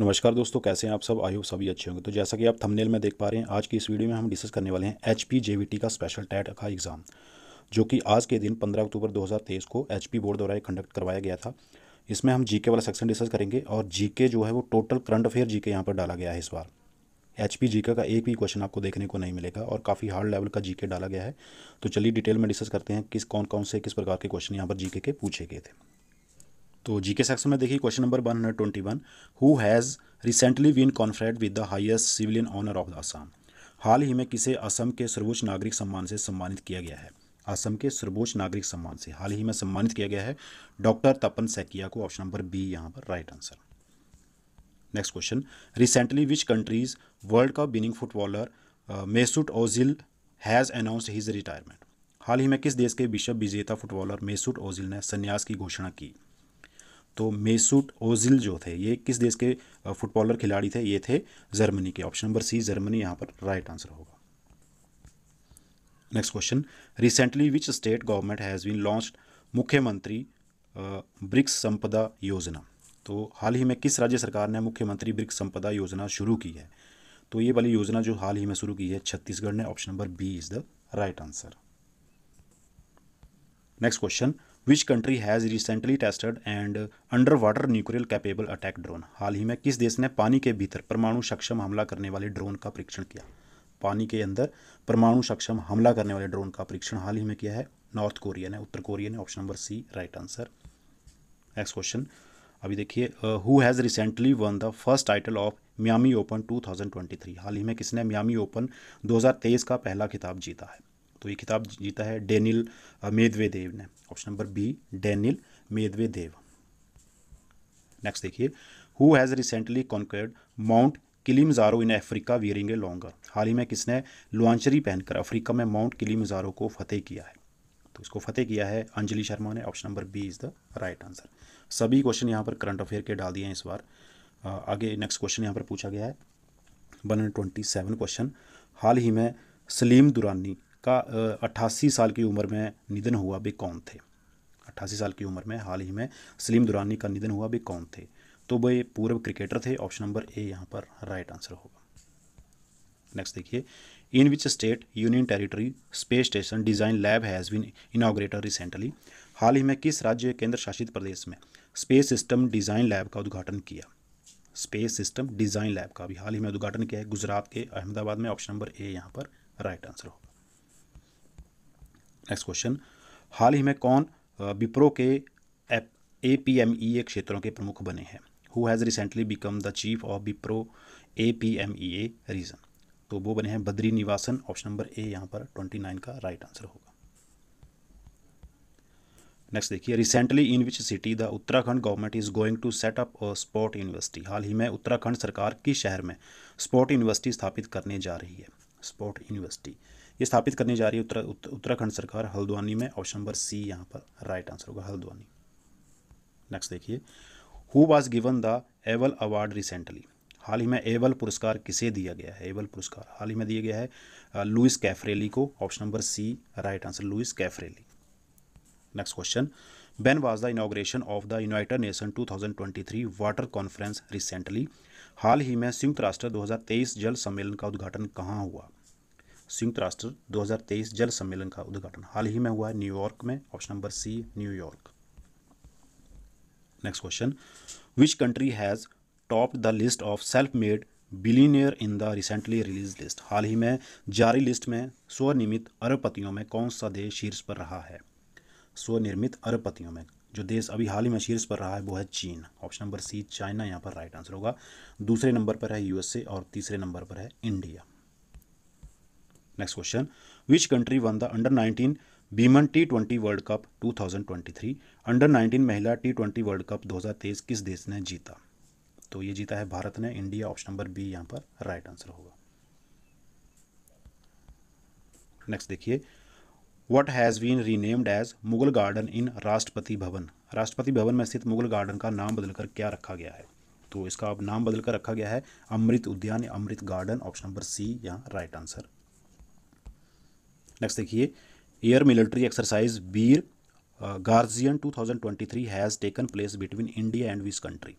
नमस्कार दोस्तों कैसे हैं आप सब आई होप सभी अच्छे होंगे तो जैसा कि आप थंबनेल में देख पा रहे हैं आज की इस वीडियो में हम डिस्कस करने वाले हैं एच पी का स्पेशल टैट का एग्ज़ाम जो कि आज के दिन 15 अक्टूबर 2023 को एच बोर्ड द्वारा कंडक्ट करवाया गया था इसमें हम जी वाला सेक्शन डिस्कस करेंगे और जी जो है वो टोटल करंट अफेयर जी यहाँ पर डाला गया है इस बार एच पी का एक भी क्वेश्चन आपको देखने को नहीं मिलेगा और काफ़ी हार्ड लेवल का जी डाला गया है तो चलिए डिटेल में डिस्कस करते हैं किस कौन कौन से किस प्रकार के क्वेश्चन यहाँ पर जीके के पूछे गए थे तो जीके सेक्शन में देखिए question number one hundred twenty one who has recently been conferred with the highest civilian honour of the Assam हाल ही में किसे असम के सर्वोच्च नागरिक सम्मान से सम्मानित किया गया है असम के सर्वोच्च नागरिक सम्मान से हाल ही में सम्मानित किया गया है डॉक्टर तपन सैकिया को ऑप्शन नंबर बी यहाँ पर right answer next question recently which countries World Cup winning footballer Mesut Ozil has announce his retirement हाल ही में किस देश के विश्व विजेता फुटबॉलर मेसुट ओजिल ने संन्यास की घोषणा की तो मेसूट ओजिल जो थे ये किस देश के फुटबॉलर खिलाड़ी थे ये थे जर्मनी के ऑप्शन नंबर सी जर्मनी यहाँ पर राइट आंसर होगा next question recently which state government has been launch मुख्यमंत्री ब्रिक्स संपदा योजना तो हाल ही में किस राज्य सरकार ने मुख्यमंत्री ब्रिक्स संपदा योजना शुरू की है तो ये वाली योजना जो हाल ही में शुरू की है छत्तीसगढ़ ने option number B is the right answer next question which country has recently tested and underwater nuclear capable attack drone हाल ही में किस देश ने पानी के भीतर परमाणु सक्षम हमला करने वाले ड्रोन का परीक्षण किया पानी के अंदर परमाणु सक्षम हमला करने वाले ड्रोन का परीक्षण हाल ही में किया है नॉर्थ कोरिया ने उत्तर कोरिया ने option number C right answer next question अभी देखिए who has recently won the first title of Miami Open 2023 हाल ही में किसने म्यामी ओपन 2023 का पहला खिताब जीता है तो ये किताब जीता है डेनिल मेदवे देव ने ऑप्शन नंबर बी डेनिल देव नेक्स्ट देखिए who has recently conquered Mount Kilimanjaro in Africa wearing a longer हाल ही में किसने लॉन्चरी पहनकर अफ्रीका में माउंट किलीमजारो को फतेह किया है तो इसको फतेह किया है अंजलि शर्मा ने option number B is the right answer सभी क्वेश्चन यहाँ पर करंट अफेयर के डाल दिए हैं इस बार आगे नेक्स्ट क्वेश्चन यहाँ पर पूछा गया है one hundred twenty seven question हाल ही में सलीम दुरानी का अट्ठासी साल की उम्र में निधन हुआ भी कौन थे अट्ठासी साल की उम्र में हाल ही में सलीम दुरानी का निधन हुआ भी कौन थे तो वे पूर्व क्रिकेटर थे ऑप्शन नंबर ए यहाँ पर राइट आंसर होगा नेक्स्ट देखिए in which state union territory space station design lab has been inaugurated recently हाल ही में किस राज्य केंद्र शासित प्रदेश में स्पेस सिस्टम डिज़ाइन लैब का उद्घाटन किया स्पेस सिस्टम डिज़ाइन लैब का भी हाल ही में उद्घाटन किया है गुजरात के अहमदाबाद में ऑप्शन नंबर ए यहाँ पर राइट आंसर होगा नेक्स्ट क्वेश्चन हाल ही में कौन विप्रो के ए पी एम ई ए क्षेत्रों के प्रमुख बने हैं who has recently become the chief of Wipro A P M E A region तो वो बने हैं Badri Nivasan option number A यहाँ पर ट्वेंटी नाइन का राइट आंसर होगा नेक्स्ट देखिए recently in which city the Uttarakhand government is going to set up a sport university हाल ही में उत्तराखंड सरकार किस शहर में स्पोर्ट यूनिवर्सिटी स्थापित करने जा रही है स्पोर्ट यूनिवर्सिटी ये स्थापित करने जा रही है उत्तर, उत्तर, उत्तराखंड सरकार हल्द्वानी में ऑप्शन नंबर सी यहाँ पर राइट आंसर होगा हल्द्वानी नेक्स्ट देखिए who was given the Abel award recently हाल ही में एवल पुरस्कार किसे दिया गया है एवल पुरस्कार हाल ही में दिया गया है लुइस कैफरेली को option number C right answer Luis Caffarelli next question when was the inauguration of the United Nation 2023 water conference recently हाल ही में संयुक्त राष्ट्र 2023 जल सम्मेलन का उद्घाटन कहाँ हुआ संयुक्त राष्ट्र 2023 जल सम्मेलन का उद्घाटन हाल ही में हुआ है न्यूयॉर्क में option number C New York next question which country has top the list of self made billionaire in the recently release list हाल ही में जारी लिस्ट में स्वनिर्मित अरबपतियों में कौन सा देश शीर्ष पर रहा है स्वनिर्मित अरबपतियों में जो देश अभी हाल ही में शीर्ष पर रहा है वो है चीन ऑप्शन नंबर सी चाइना यहाँ पर राइट आंसर होगा दूसरे नंबर पर है यूएसए और तीसरे नंबर पर है India next question which country won the under nineteen women T twenty World Cup 2023 under 19 महिला टी ट्वेंटी वर्ल्ड कप 2023 किस देश ने जीता तो ये जीता है भारत ने इंडिया ऑप्शन नंबर बी यहाँ पर राइट आंसर होगा नेक्स्ट देखिए what has been renamed as Mughal Garden in Rashtrapati Bhavan राष्ट्रपति भवन में स्थित मुगल गार्डन का नाम बदलकर क्या रखा गया है तो इसका अब नाम बदलकर रखा गया है Amrit Udyan Amrit Garden option number C यहाँ राइट आंसर नेक्स्ट देखिए air military exercise Veer Guardian 2023 has taken place between India and which country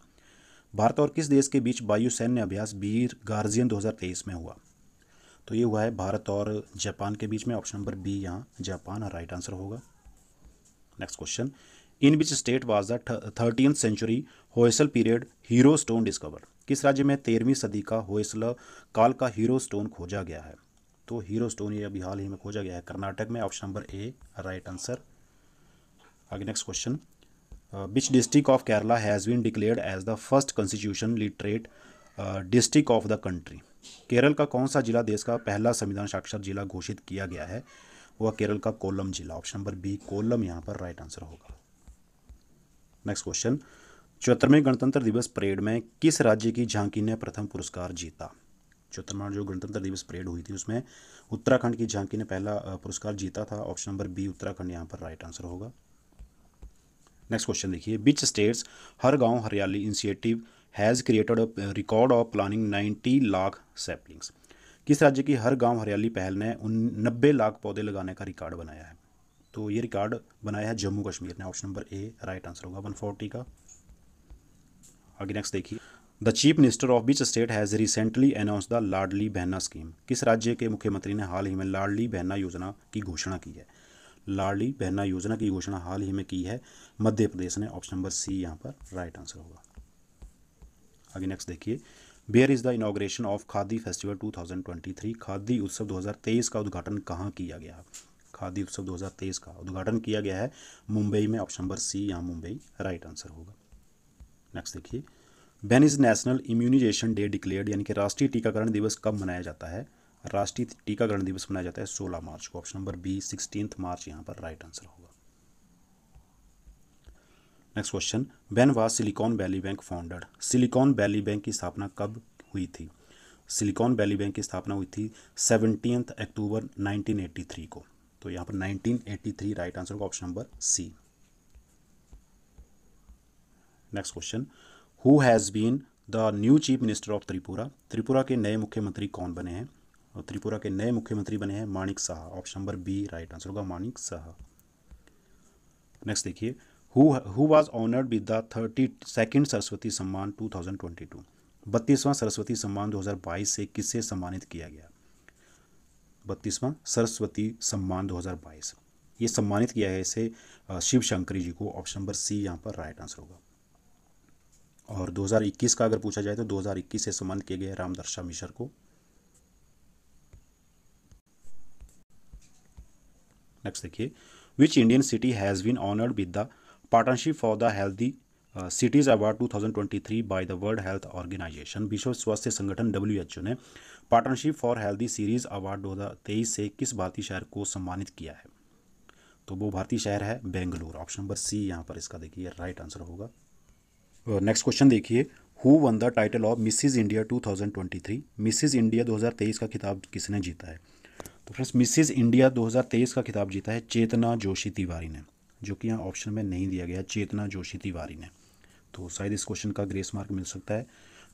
भारत और किस देश के बीच वायु सैन्य अभ्यास बीर गार्जियन 2023 में हुआ तो ये हुआ है भारत और जापान के बीच में ऑप्शन नंबर बी यहाँ जापान राइट आंसर होगा next question in which state was the thirteen century Hoysala period hero stone discover किस राज्य में तेरहवीं सदी का होयसल काल का हीरो स्टोन खोजा गया है तो हीरो स्टोन ये अभी हाल ही में खोजा गया है कर्नाटक में option number A right answer आगे next question which district of Kerala has been declared as the first constitution literate district of the country Kerala का कौन सा जिला देश का पहला संविधान साक्षर जिला घोषित किया गया है वह केरल का कोल्लम जिला ऑप्शन नंबर बी कोल्लम यहाँ पर राइट आंसर होगा नेक्स्ट क्वेश्चन चौहत्तरवें गणतंत्र दिवस परेड में किस राज्य की झांकी ने प्रथम पुरस्कार जीता चौहत्तरवा जो गणतंत्र दिवस परेड हुई थी उसमें उत्तराखंड की झांकी ने पहला पुरस्कार जीता था ऑप्शन नंबर बी उत्तराखंड यहाँ पर राइट आंसर होगा नेक्स्ट क्वेश्चन देखिए which states Har Gaon Hariyali initiative has created a record of planning 90 lakh saplings किस राज्य की हर गांव हरियाली पहल ने उन नब्बे लाख पौधे लगाने का रिकॉर्ड बनाया है तो ये रिकॉर्ड बनाया है जम्मू कश्मीर ने option number A right answer होगा 140 का आगे नेक्स्ट देखिए the chief minister of which state has recently announce the Ladli Behna scheme किस राज्य के मुख्यमंत्री ने हाल ही में लाडली बहना योजना की घोषणा की है लाडली बहना योजना की घोषणा हाल ही में की है मध्य प्रदेश ने ऑप्शन नंबर सी यहाँ पर राइट आंसर होगा आगे नेक्स्ट देखिए where is the inauguration of Khadi festival 2023 Khadi Utsav 2023 का उद्घाटन कहाँ किया गया खादी उत्सव 2023 का उद्घाटन किया गया है मुंबई में ऑप्शन नंबर सी यहाँ मुंबई राइट आंसर होगा नेक्स्ट देखिए when is National Immunization Day declared यानी कि राष्ट्रीय टीकाकरण दिवस कब मनाया जाता है राष्ट्रीय टीकाकरण दिवस मनाया जाता है 16 मार्च को option number B sixteen March यहां पर राइट आंसर होगा next question when was Silicon Valley bank founded Silicon Valley bank की स्थापना कब हुई थी सिलिकॉन वैली बैंक की स्थापना हुई थी सेवनटीन अक्टूबर नाइनटीन को तो यहाँ पर नाइनटीन राइट आंसर होगा option number C next question who has been the new chief minister of Tripura Tripura के नए मुख्यमंत्री कौन बने हैं और त्रिपुरा के नए मुख्यमंत्री बने हैं Manik Saha option number B right answer होगा माणिक शाह नेक्स्ट देखिए who was honoured with the thirty second Saraswati Samman 2022 बत्तीसवां Saraswati Samman 2022 से किससे सम्मानित किया गया बत्तीसवां सरस्वती सम्मान 2022 ये सम्मानित किया है इसे शिव शंकरी जी को ऑप्शन नंबर सी यहाँ पर राइट आंसर होगा और 2021 का अगर पूछा जाए तो 2021 से सम्मानित किए गए रामदर्शा मिश्र को नेक्स्ट देखिए which Indian city has been honoured with the partnership for the healthy cities award 2023 by the World Health Organization विश्व स्वास्थ्य संगठन डब्ल्यू ने partnership for healthy series award तेईस से किस भारतीय शहर को सम्मानित किया है तो वो भारतीय शहर है बेंगलुरु ऑप्शन नंबर सी यहाँ पर इसका देखिए राइट आंसर होगा नेक्स्ट क्वेश्चन देखिए who won the title of Mrs India 2023 Mrs India 2023 का खिताब किसने जीता है तो फ्रेंड्स मिसिज इंडिया 2023 का खिताब जीता है चेतना जोशी तिवारी ने जो कि यहाँ ऑप्शन में नहीं दिया गया चेतना जोशी तिवारी ने तो शायद इस क्वेश्चन का ग्रेस मार्क मिल सकता है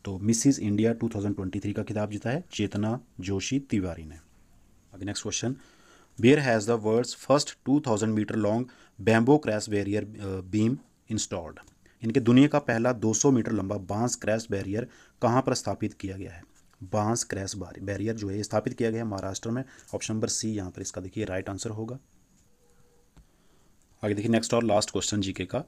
तो मिसिज इंडिया 2023 का खिताब जीता है चेतना जोशी तिवारी ने अगर next question where has the world's first 2000 metre long bamboo crash barrier been installed इनके दुनिया का पहला 200 मीटर लंबा बांस क्रैश बैरियर कहाँ पर स्थापित किया गया है बांस क्रैश बैरियर जो है स्थापित किया गया है महाराष्ट्र में ऑप्शन नंबर सी यहाँ पर इसका देखिए राइट आंसर होगा आगे देखिए नेक्स्ट और लास्ट क्वेश्चन जीके का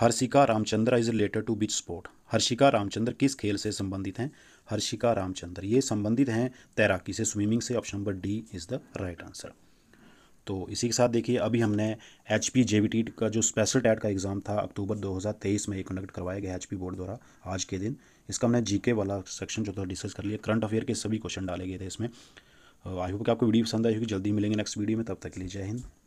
Harshika Ramachandra is related to which sport Harshika Ramachandra किस खेल से संबंधित हैं हर्षिका रामचंद्र ये संबंधित हैं तैराकी से स्विमिंग से option number D is the right answer तो इसी के साथ देखिए अभी हमने एच पी जे का जो स्पेशल टैट का एग्ज़ाम था अक्टूबर 2023 में ये कंडक्ट करवाया गया एच बोर्ड द्वारा आज के दिन इसका हमने जीके वाला सेक्शन जो था डिस्कस कर लिया करंट अफेयर के सभी क्वेश्चन डाले गए थे इसमें आई होप कि आपको वीडियो पसंद आई होगी जल्दी मिलेंगे नेक्स्ट वीडियो में तब तक के लिए जय हिंद